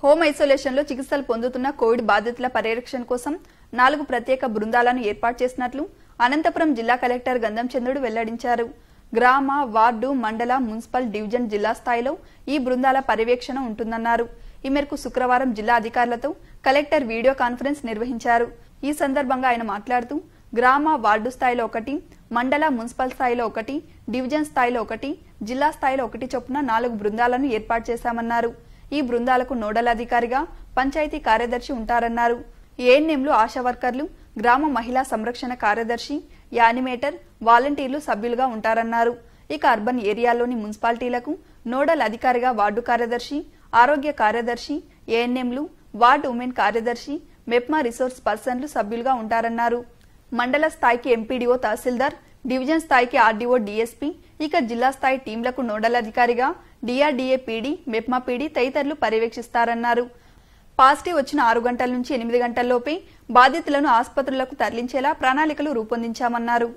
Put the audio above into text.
home ఐసోలేషన్లో చికిత్సలు పొందుతున్న Covid బాధితుల పరిరక్షణ కోసం నాలుగు ప్రత్యేక బృందాలను ఏర్పాటు చేసినట్లు అనంతపురం జిల్లా కలెక్టర్ గంధం చంద్రుడు వెల్లడించారు గ్రామ వార్డు మండల మున్సిపల్ డివిజన్ జిల్లా స్థాయిలో ఈ బృందాల పర్యవేక్షణ ఉంటుందన్నారు ఈ మేరకు శుక్రవారం జిల్లా అధికారులతో కలెక్టర్ వీడియో కాన్ఫరెన్స్ నిర్వహించారు ఈ సందర్భంగా ఆయన మాట్లాడుతూ గ్రామ వార్డు స్థాయిలో ఒకటి మండల మున్సిపల్ స్థాయిలో ఒకటి డివిజన్ స్థాయిలో ఒకటి జిల్లా స్థాయిలో ఒకటి చొప్పున నాలుగు బృందాలను ఏర్పాటు చేశామన్నారు ఈ బృందాలకు నోడల్ అధికారిగా పంచాయతీ కార్యదర్శి ఉంటారన్నారు ఏఎన్ఎంలు ఆశా వర్కర్లు గ్రామ మహిళా సంరక్షణ కార్యదర్శి యానిమేటర్ వాలంటీర్లు సభ్యులుగా ఉంటారన్నారు ఇక అర్బన్ ఏరియాలోని మున్సిపాలిటీలకు నోడల్ అధికారిగా వార్డు కార్యదర్శి ఆరోగ్య కార్యదర్శి ఏఎన్ఎంలు వార్డు ఉమెన్ కార్యదర్శి మెప్మా రిసోర్స్ పర్సన్లు సభ్యులుగా ఉంటారన్నారు మండల స్థాయికి ఎంపీడీఓ తహసీల్దార్ డివిజన్ స్థాయికి ఆర్డీఓ డీఎస్పీ ఇక జిల్లా స్థాయి టీంలకు నోడల్ అధికారిగా డిఆర్డీఏ పీడీ మెప్మా పీడీ తదితరులు పర్యవేక్షిస్తారన్నారు పాజిటివ్ వచ్చిన ఆరు గంటల నుంచి ఎనిమిది గంటల్లోపే బాధితులను ఆసుపత్రులకు తరలించేలా ప్రణాళికలు రూపొందించామన్నారు